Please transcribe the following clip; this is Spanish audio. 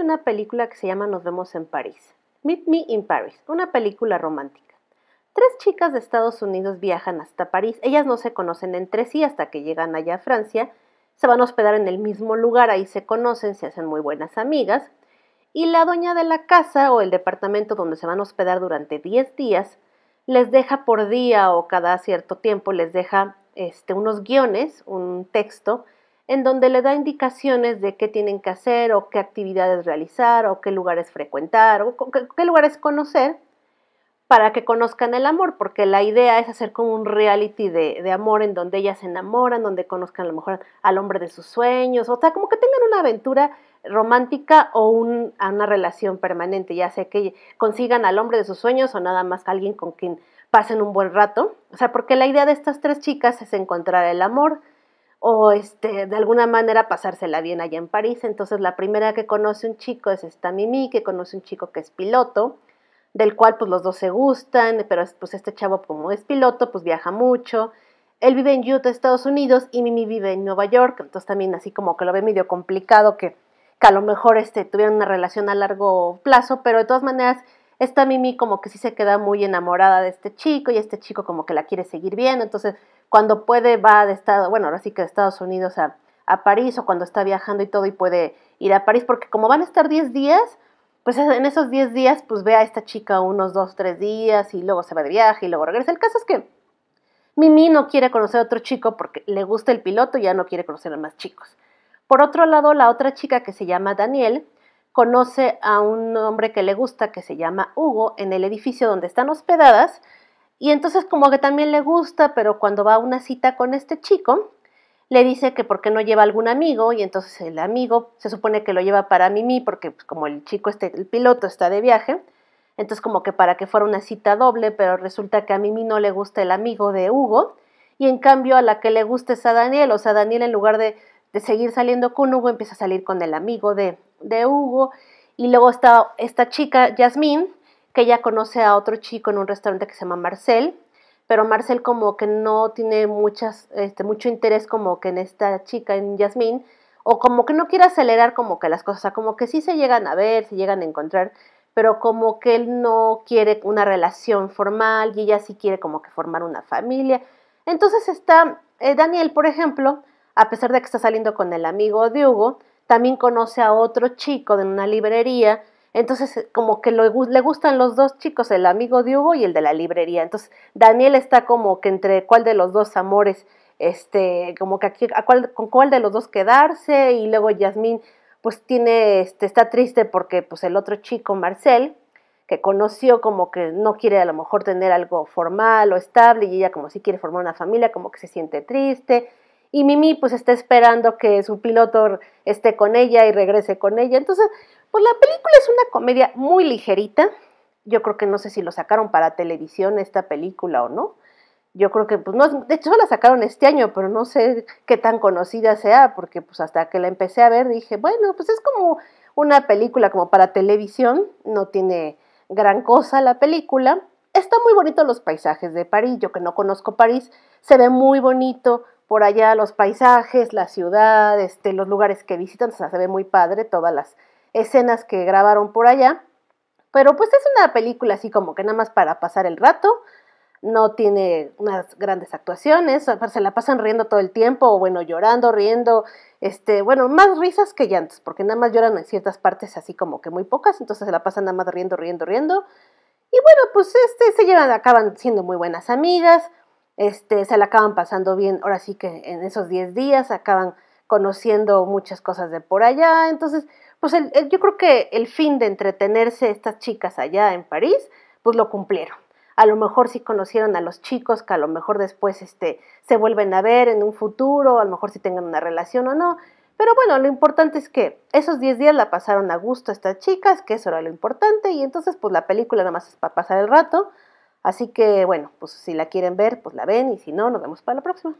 una película que se llama Nos vemos en París. Meet Me in Paris, una película romántica. Tres chicas de Estados Unidos viajan hasta París. Ellas no se conocen entre sí hasta que llegan allá a Francia. Se van a hospedar en el mismo lugar, ahí se conocen, se hacen muy buenas amigas. Y la dueña de la casa o el departamento donde se van a hospedar durante 10 días les deja por día o cada cierto tiempo les deja este, unos guiones, un texto en donde le da indicaciones de qué tienen que hacer o qué actividades realizar o qué lugares frecuentar o qué, lugares conocer para que conozcan el amor, porque la idea es hacer como un reality de, amor en donde ellas se enamoran, donde conozcan a lo mejor al hombre de sus sueños, o sea, como que tengan una aventura romántica o una relación permanente, ya sea que consigan al hombre de sus sueños o nada más alguien con quien pasen un buen rato, o sea, porque la idea de estas tres chicas es encontrar el amor, o este, de alguna manera pasársela bien allá en París. Entonces la primera que conoce un chico es esta Mimi, que conoce un chico que es piloto, del cual pues los dos se gustan, pero pues este chavo como es piloto, pues viaja mucho. Él vive en Utah, Estados Unidos, y Mimi vive en Nueva York, entonces también así como que lo ve medio complicado que, a lo mejor este, una relación a largo plazo, pero de todas maneras esta Mimi como que sí se queda muy enamorada de este chico y este chico como que la quiere seguir viendo, entonces cuando puede va de estado, bueno, ahora sí que de Estados Unidos a, a París o cuando está viajando y todo y puede ir a París, porque como van a estar 10 días, pues en esos 10 días pues ve a esta chica unos 2, 3 días y luego se va de viaje y luego regresa. El caso es que Mimi no quiere conocer a otro chico porque le gusta el piloto y ya no quiere conocer a más chicos. Por otro lado, la otra chica que se llama Daniel, conoce a un hombre que le gusta, que se llama Hugo, en el edificio donde están hospedadas, y entonces como que también le gusta, pero cuando va a una cita con este chico, le dice que por qué no lleva algún amigo, y entonces el amigo se supone que lo lleva para Mimi, porque pues, como el chico, este, el piloto está de viaje, entonces como que para que fuera una cita doble, pero resulta que a Mimi no le gusta el amigo de Hugo, y en cambio a la que le gusta es a Daniel, o sea, Daniel en lugar de seguir saliendo con Hugo empieza a salir con el amigo de, de Hugo, y luego está esta chica, Yasmín, que ella conoce a otro chico en un restaurante que se llama Marcel, pero Marcel como que no tiene muchas, este, mucho interés como que en esta chica, en Yasmín, o como que no quiere acelerar como que las cosas, como que sí se llegan a ver, se llegan a encontrar, pero como que él no quiere una relación formal y ella sí quiere como que formar una familia. Entonces está eh, Daniel, por ejemplo, a pesar de que está saliendo con el amigo de Hugo, también conoce a otro chico de una librería. Entonces, eh, como que le gustan los dos chicos, el amigo de Hugo y el de la librería. Entonces, Daniel está como que entre cuál de los dos amores, este, como que aquí, a cuál, con cuál de los dos quedarse. Y luego Yasmín, pues tiene, este, está triste porque pues el otro chico, Marcel, que conoció como que no quiere a lo mejor tener algo formal o estable y ella como si quiere formar una familia, como que se siente triste y Mimi pues está esperando que su piloto esté con ella y regrese con ella. Entonces, pues la película es una comedia muy ligerita. Yo creo que no sé si lo sacaron para televisión esta película o no. Yo creo que, pues no, de hecho la sacaron este año, pero no sé qué tan conocida sea, porque pues hasta que la empecé a ver dije, bueno, pues es como una película como para televisión, no tiene gran cosa la película. Está muy bonito los paisajes de París, yo que no conozco París, se ve muy bonito, por allá los paisajes, la ciudad, este, los lugares que visitan, se ve muy padre todas las escenas que grabaron por allá. Pero pues es una película así como que nada más para pasar el rato, no tiene unas grandes actuaciones, se la pasan riendo todo el tiempo, o bueno, llorando, riendo, este, bueno, más risas que llantos, porque nada más lloran en ciertas partes así como que muy pocas, entonces se la pasan nada más riendo, riendo, riendo. Y bueno, pues este, se llevan, acaban siendo muy buenas amigas, este, se la acaban pasando bien, ahora sí que en esos 10 días acaban conociendo muchas cosas de por allá, entonces, pues yo creo que el fin de entretenerse estas chicas allá en París, pues lo cumplieron. A lo mejor sí conocieron a los chicos que a lo mejor después este, se vuelven a ver en un futuro, a lo mejor si sí tengan una relación o no, pero bueno, lo importante es que esos 10 días la pasaron a gusto estas chicas, que eso era lo importante, y entonces pues la película nada más es para pasar el rato, Así que bueno, pues si la quieren ver, pues la ven y si no, nos vemos para la próxima.